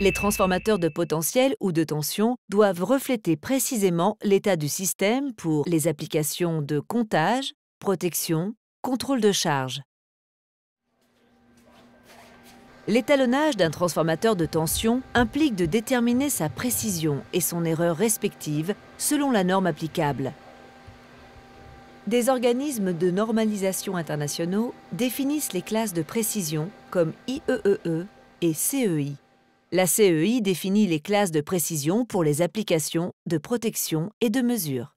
Les transformateurs de potentiel ou de tension doivent refléter précisément l'état du système pour les applications de comptage, protection, contrôle de charge. L'étalonnage d'un transformateur de tension implique de déterminer sa précision et son erreur respective selon la norme applicable. Des organismes de normalisation internationaux définissent les classes de précision comme IEEE e e et CEI. La CEI définit les classes de précision pour les applications de protection et de mesure.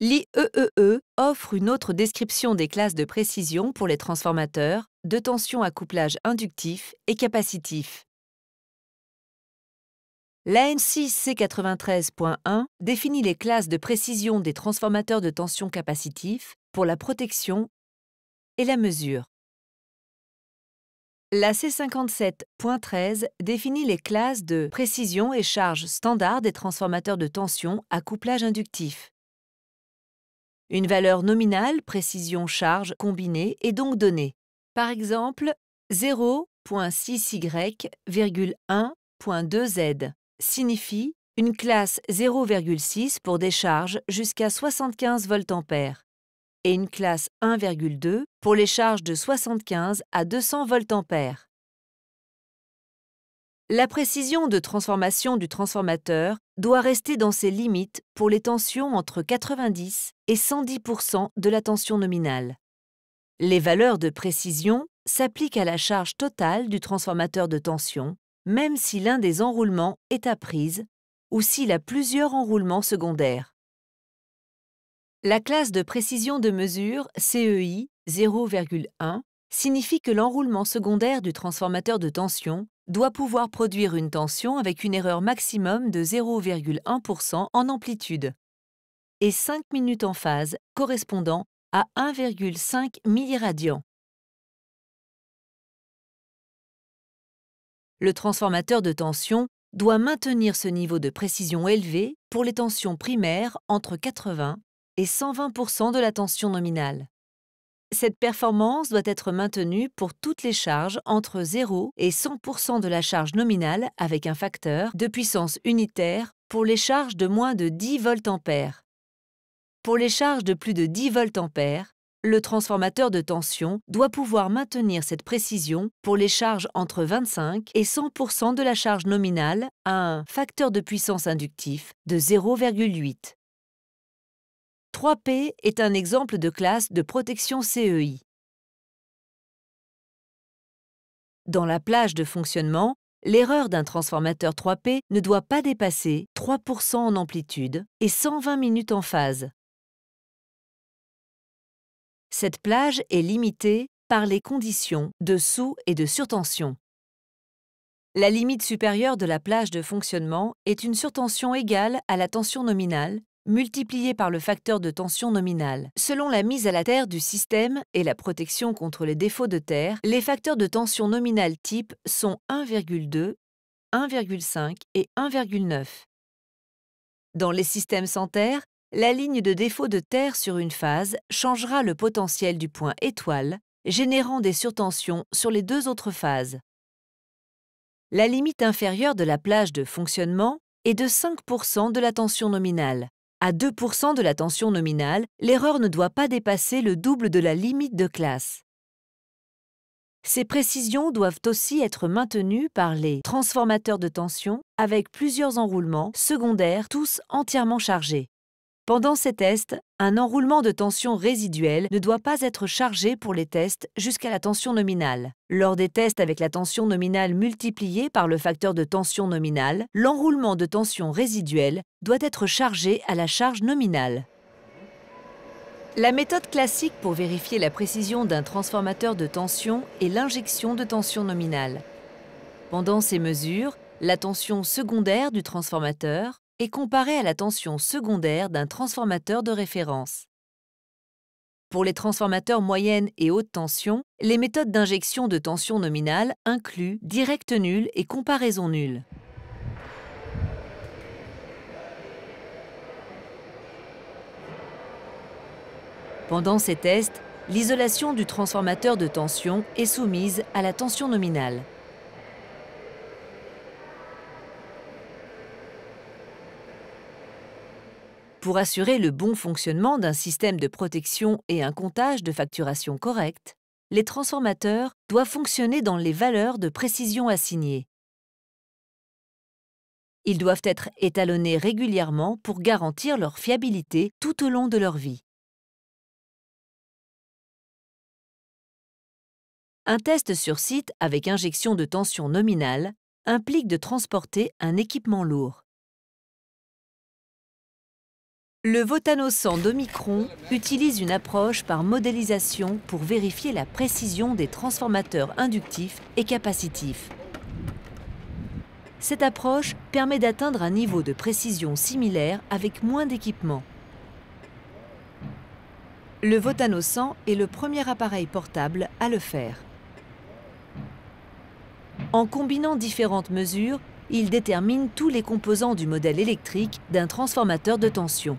L'IEEE e e offre une autre description des classes de précision pour les transformateurs de tension à couplage inductif et capacitif. 6 C93.1 définit les classes de précision des transformateurs de tension capacitif pour la protection et la mesure. La C57.13 définit les classes de précision et charge standard des transformateurs de tension à couplage inductif. Une valeur nominale précision-charge combinée est donc donnée. Par exemple, 0.6y,1.2z signifie une classe 0,6 pour des charges jusqu'à 75 volts ampères et une classe 1,2 pour les charges de 75 à 200 ampères. La précision de transformation du transformateur doit rester dans ses limites pour les tensions entre 90 et 110 de la tension nominale. Les valeurs de précision s'appliquent à la charge totale du transformateur de tension, même si l'un des enroulements est à prise ou s'il a plusieurs enroulements secondaires. La classe de précision de mesure CEI 0,1 signifie que l'enroulement secondaire du transformateur de tension doit pouvoir produire une tension avec une erreur maximum de 0,1% en amplitude et 5 minutes en phase correspondant à 1,5 milliradians. Le transformateur de tension doit maintenir ce niveau de précision élevé pour les tensions primaires entre 80 et 120% de la tension nominale. Cette performance doit être maintenue pour toutes les charges entre 0 et 100% de la charge nominale avec un facteur de puissance unitaire pour les charges de moins de 10 volts ampères. Pour les charges de plus de 10 volts ampères, le transformateur de tension doit pouvoir maintenir cette précision pour les charges entre 25 et 100% de la charge nominale à un facteur de puissance inductif de 0,8. 3P est un exemple de classe de protection CEI. Dans la plage de fonctionnement, l'erreur d'un transformateur 3P ne doit pas dépasser 3% en amplitude et 120 minutes en phase. Cette plage est limitée par les conditions de sous- et de surtension. La limite supérieure de la plage de fonctionnement est une surtension égale à la tension nominale multiplié par le facteur de tension nominale. Selon la mise à la terre du système et la protection contre les défauts de terre, les facteurs de tension nominale type sont 1,2, 1,5 et 1,9. Dans les systèmes sans terre, la ligne de défaut de terre sur une phase changera le potentiel du point étoile, générant des surtensions sur les deux autres phases. La limite inférieure de la plage de fonctionnement est de 5% de la tension nominale. À 2% de la tension nominale, l'erreur ne doit pas dépasser le double de la limite de classe. Ces précisions doivent aussi être maintenues par les transformateurs de tension avec plusieurs enroulements secondaires tous entièrement chargés. Pendant ces tests, un enroulement de tension résiduelle ne doit pas être chargé pour les tests jusqu'à la tension nominale. Lors des tests avec la tension nominale multipliée par le facteur de tension nominale, l'enroulement de tension résiduelle doit être chargé à la charge nominale. La méthode classique pour vérifier la précision d'un transformateur de tension est l'injection de tension nominale. Pendant ces mesures, la tension secondaire du transformateur, et comparée à la tension secondaire d'un transformateur de référence. Pour les transformateurs moyenne et haute tension, les méthodes d'injection de tension nominale incluent direct nul et comparaison nulle. Pendant ces tests, l'isolation du transformateur de tension est soumise à la tension nominale. pour assurer le bon fonctionnement d'un système de protection et un comptage de facturation correct, les transformateurs doivent fonctionner dans les valeurs de précision assignées. Ils doivent être étalonnés régulièrement pour garantir leur fiabilité tout au long de leur vie. Un test sur site avec injection de tension nominale implique de transporter un équipement lourd. Le 100 d'Omicron utilise une approche par modélisation pour vérifier la précision des transformateurs inductifs et capacitifs. Cette approche permet d'atteindre un niveau de précision similaire avec moins d'équipement. Le Votano 100 est le premier appareil portable à le faire. En combinant différentes mesures, il détermine tous les composants du modèle électrique d'un transformateur de tension.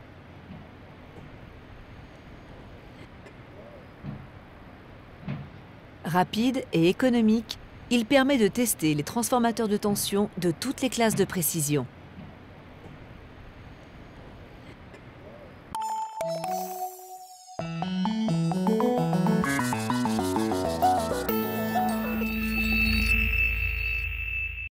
Rapide et économique, il permet de tester les transformateurs de tension de toutes les classes de précision.